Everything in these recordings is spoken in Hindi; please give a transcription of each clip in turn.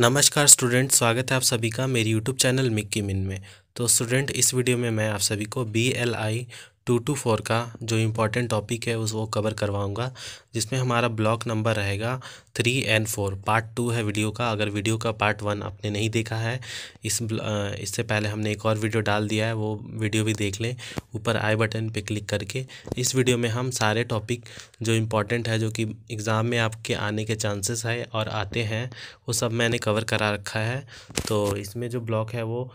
नमस्कार स्टूडेंट स्वागत है आप सभी का मेरी यूट्यूब चैनल मिक्की मिन में तो स्टूडेंट इस वीडियो में मैं आप सभी को B L I two two four का जो इम्पोर्टेंट टॉपिक है उस वो कवर करवाऊँगा जिसमें हमारा ब्लॉक नंबर रहेगा three and four part two है वीडियो का अगर वीडियो का पार्ट वन आपने नहीं देखा है इस इससे पहले हमने एक और वीडियो डाल दिया है वो वीडियो भी देख लें ऊपर आई बटन पे क्लिक करके इस वीडियो में हम सारे टॉपिक जो इम्पोर्टेंट है जो कि एग्ज़ाम में आपके आने के चांसेस है और आते हैं वो सब मैंने कवर करा रखा है तो इसमें जो ब्लॉक है वो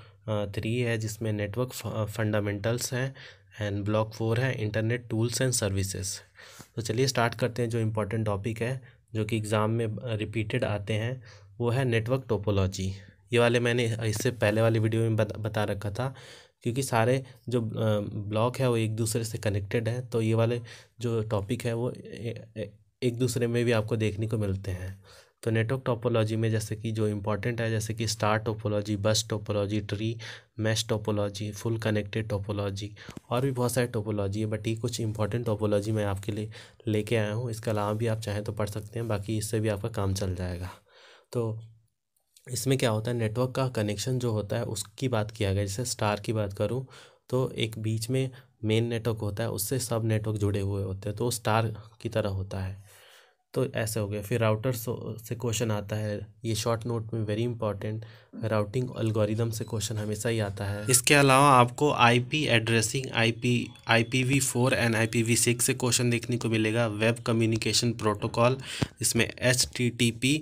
थ्री है जिसमें नेटवर्क फंडामेंटल्स हैं एंड ब्लॉक फोर है इंटरनेट टूल्स एंड सर्विसेज तो चलिए स्टार्ट करते हैं जो इम्पोर्टेंट टॉपिक है जो कि एग्ज़ाम में रिपीटेड आते हैं वो है नेटवर्क टोपोलॉजी ये वाले मैंने इससे पहले वाले वीडियो में बता रखा था क्योंकि सारे जो ब्लॉक है वो एक दूसरे से कनेक्टेड है तो ये वाले जो टॉपिक है वो एक दूसरे में भी आपको देखने को मिलते हैं तो नेटवर्क टोपोलॉजी में जैसे कि जो इम्पोर्टेंट है जैसे कि star topology bus topology tree mesh topology full connected topology और भी बहुत सारे टोपोलॉजी है बट ये कुछ इंपॉर्टेंट टोपोलॉजी मैं आपके लिए लेके आया हूँ इसके अलावा भी आप चाहें तो पढ़ सकते हैं बाकी इससे भी आपका काम चल जाएगा तो इसमें क्या होता है नेटवर्क का कनेक्शन जो होता है उसकी बात किया गया जैसे स्टार की बात करूँ तो एक बीच में मेन नेटवर्क होता है उससे सब नेटवर्क जुड़े हुए होते हैं तो स्टार की तरह होता है तो ऐसे हो गया फिर राउटर से क्वेश्चन आता है ये शॉर्ट नोट में वेरी इंपॉर्टेंट राउटिंग अल्गोरिदम से क्वेश्चन हमेशा ही आता है इसके अलावा आपको IP addressing IP IPv four and IPv six से क्वेश्चन देखने को मिलेगा वेब कम्युनिकेशन प्रोटोकॉल इसमें H T T P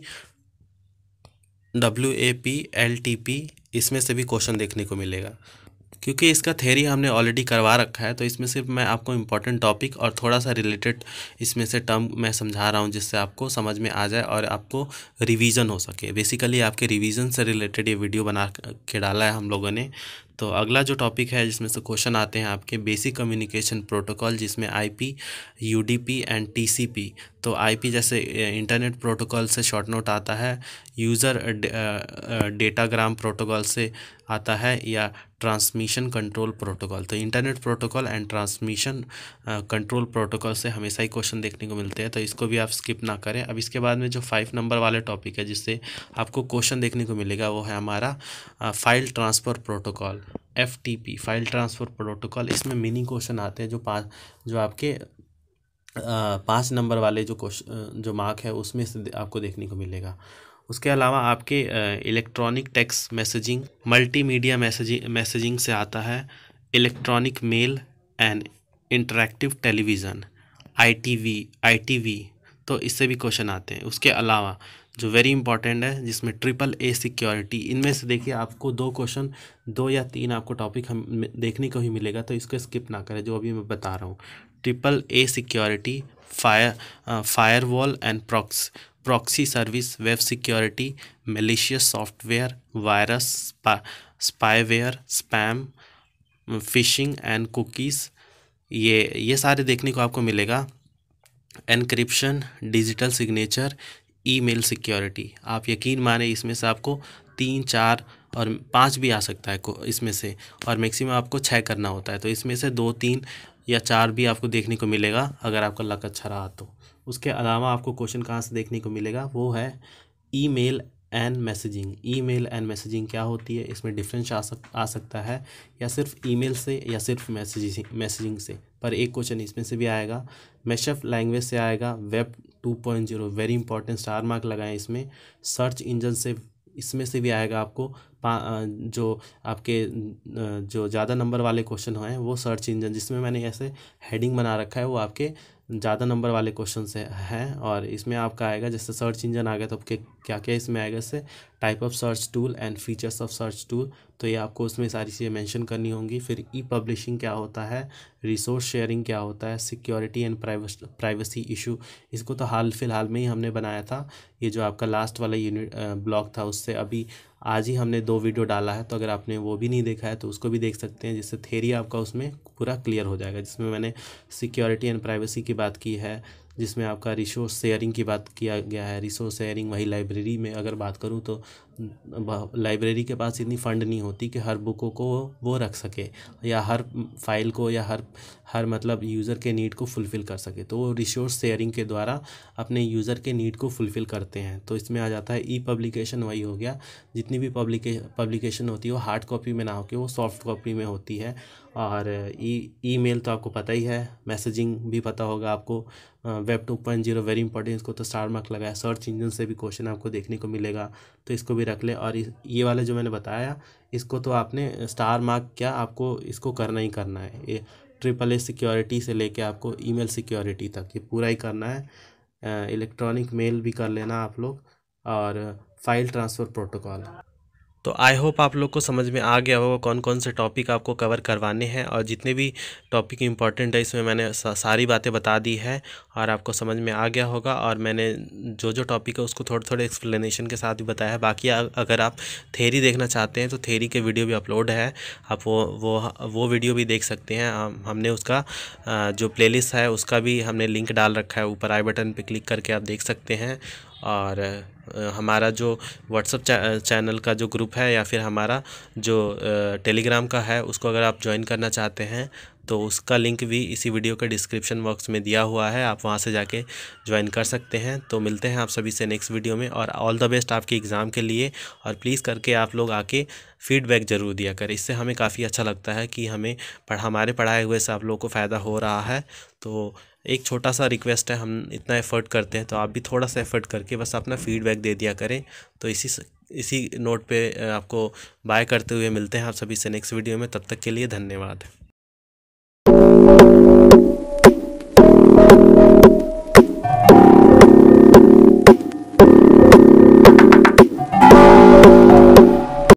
W A P L T P इसमें से भी क्वेश्चन देखने को मिलेगा क्योंकि इसका थेरी हमने ऑलरेडी करवा रखा है तो इसमें सिर्फ मैं आपको इम्पॉर्टेंट टॉपिक और थोड़ा सा रिलेटेड इसमें से टर्म मैं समझा रहा हूँ जिससे आपको समझ में आ जाए और आपको रिविज़न हो सके बेसिकली आपके रिविज़न से रिलेटेड ये वीडियो बना के डाला है हम लोगों ने तो अगला जो टॉपिक है जिसमें से क्वेश्चन आते हैं आपके बेसिक कम्युनिकेशन प्रोटोकॉल जिसमें आईपी यूडीपी एंड टीसीपी तो आईपी जैसे इंटरनेट प्रोटोकॉल से शॉर्ट नोट आता है यूज़र डेटाग्राम प्रोटोकॉल से आता है या ट्रांसमिशन कंट्रोल प्रोटोकॉल तो internet protocol and transmission control protocol से हमेशा ही क्वेश्चन देखने को मिलते हैं तो इसको भी आप स्किप ना करें अब इसके बाद में जो फाइव नंबर वाले टॉपिक है जिससे आपको क्वेश्चन देखने को मिलेगा वो है हमारा file transfer protocol F T P file transfer protocol इसमें मिनी क्वेश्चन आते हैं जो पाँच जो आपके पाँच नंबर वाले जो क्वेश्चन जो मार्क है उसमें से आपको देखने को मिलेगा उसके अलावा आपके electronic text messaging multimedia messaging messaging से आता है electronic mail and interactive television I T तो इससे भी क्वेश्चन आते हैं उसके अलावा जो वेरी इंपॉर्टेंट है जिसमें ट्रिपल ए सिक्योरिटी इनमें से देखिए आपको दो क्वेश्चन दो या तीन आपको टॉपिक हम देखने को ही मिलेगा तो इसको स्किप ना करें जो अभी मैं बता रहा हूँ triple A security firewall and prox proxy service web security malicious software virus spyware spam phishing and cookies ये ये सारे देखने को आपको मिलेगा encryption digital signature email security आप यकीन माने इसमें से आपको तीन चार और पाँच भी आ सकता है इसमें से और मैक्सिमम आपको छः करना होता है तो इसमें से दो तीन या चार भी आपको देखने को मिलेगा अगर आपका लक अच्छा रहा तो उसके अलावा आपको क्वेश्चन कहाँ से देखने को मिलेगा वो है mail and messaging email and messaging क्या होती है इसमें डिफरेंस आ सक आ सकता है या सिर्फ ई मेल से या सिर्फ मैसेजिंग मैसेजिंग से पर एक क्वेश्चन इसमें से भी आएगा मैशअप लैंग्वेज से आएगा web two point zero very important star mark लगाएं इसमें सर्च इंजन से इसमें से भी आएगा आपको जो आपके जो ज़्यादा नंबर वाले क्वेश्चन हैं वो सर्च इंजन जिसमें मैंने ऐसे हेडिंग बना रखा है वो आपके ज़्यादा नंबर वाले क्वेश्चन से हैं और इसमें आपका आएगा जैसे सर्च इंजन आ गया तो आपके क्या क्या इसमें आएगा इससे type of search tool and features of search tool तो ये आपको उसमें सारी चीज़ें मेंशन करनी होंगी फिर ई पब्लिशिंग क्या होता है रिसोर्स शेयरिंग क्या होता है सिक्योरिटी एंड प्राइवेसी इशू इसको तो हाल फिलहाल में ही हमने बनाया था ये जो आपका लास्ट वाला यूनिट ब्लॉक था उससे अभी आज ही हमने दो वीडियो डाला है तो अगर आपने वो भी नहीं देखा है तो उसको भी देख सकते हैं जिससे थेरी आपका उसमें पूरा क्लियर हो जाएगा जिसमें मैंने सिक्योरिटी एंड प्राइवेसी की बात की है जिसमें आपका रिसोर्स शेयरिंग की बात किया गया है रिसोर्स शेयरिंग वही लाइब्रेरी में अगर बात करूँ तो लाइब्रेरी के पास इतनी फ़ंड नहीं होती कि हर बुकों को वो रख सके या हर फाइल को या हर हर मतलब यूज़र के नीड को फुलफ़िल कर सके तो वो रिसोर्स शेयरिंग के द्वारा अपने यूज़र के नीड को फुलफ़िल करते हैं तो इसमें आ जाता है ई पब्लिकेशन वही हो गया जितनी भी पब्लिके पब्लिकेशन होती है वो हार्ड कॉपी में ना होकर वो सॉफ्ट कॉपी में होती है और ई ई मेल तो आपको पता ही है मैसेजिंग भी पता होगा आपको web two point zero very important इसको तो स्टार मार्क लगाया सर्च इंजन से भी क्वेश्चन आपको देखने को मिलेगा तो इसको भी रख ले और ये वाला जो मैंने बताया इसको तो आपने स्टार मार्क क्या आपको इसको करना ही करना है ये ट्रिपल ए सिक्योरिटी से लेके आपको ईमेल सिक्योरिटी तक ये पूरा ही करना है इलेक्ट्रॉनिक मेल भी कर लेना आप लोग और फाइल ट्रांसफ़र प्रोटोकॉल तो आई होप आप लोग को समझ में आ गया होगा कौन कौन से टॉपिक आपको कवर करवाने हैं और जितने भी टॉपिक इम्पॉर्टेंट है इसमें मैंने सारी बातें बता दी है और आपको समझ में आ गया होगा और मैंने जो जो टॉपिक है उसको थोड़े थोड़े एक्सप्लेनेशन के साथ भी बताया है बाकी अगर आप थेरी देखना चाहते हैं तो थेरी के वीडियो भी अपलोड है आप वो वो वो वीडियो भी देख सकते हैं हमने उसका जो प्लेलिस्ट है उसका भी हमने लिंक डाल रखा है ऊपर आई बटन पर क्लिक करके आप देख सकते हैं और हमारा जो व्हाट्सअप चैनल का जो ग्रुप है या फिर हमारा जो टेलीग्राम का है उसको अगर आप ज्वाइन करना चाहते हैं तो उसका लिंक भी इसी वीडियो के डिस्क्रिप्शन बॉक्स में दिया हुआ है आप वहाँ से जाके ज्वाइन कर सकते हैं तो मिलते हैं आप सभी से नेक्स्ट वीडियो में और ऑल द बेस्ट आपके एग्ज़ाम के लिए और प्लीज़ करके आप लोग आके फीडबैक ज़रूर दिया करें इससे हमें काफ़ी अच्छा लगता है कि हमें पढ़ हमारे पढ़ाए हुए से आप लोगों को फ़ायदा हो रहा है तो एक छोटा सा रिक्वेस्ट है हम इतना एफ़र्ट करते हैं तो आप भी थोड़ा सा एफ़र्ट करके बस अपना फीडबैक दे दिया करें तो इसी इसी नोट पे आपको बाय करते हुए मिलते हैं आप सभी से नेक्स्ट वीडियो में तब तक के लिए धन्यवाद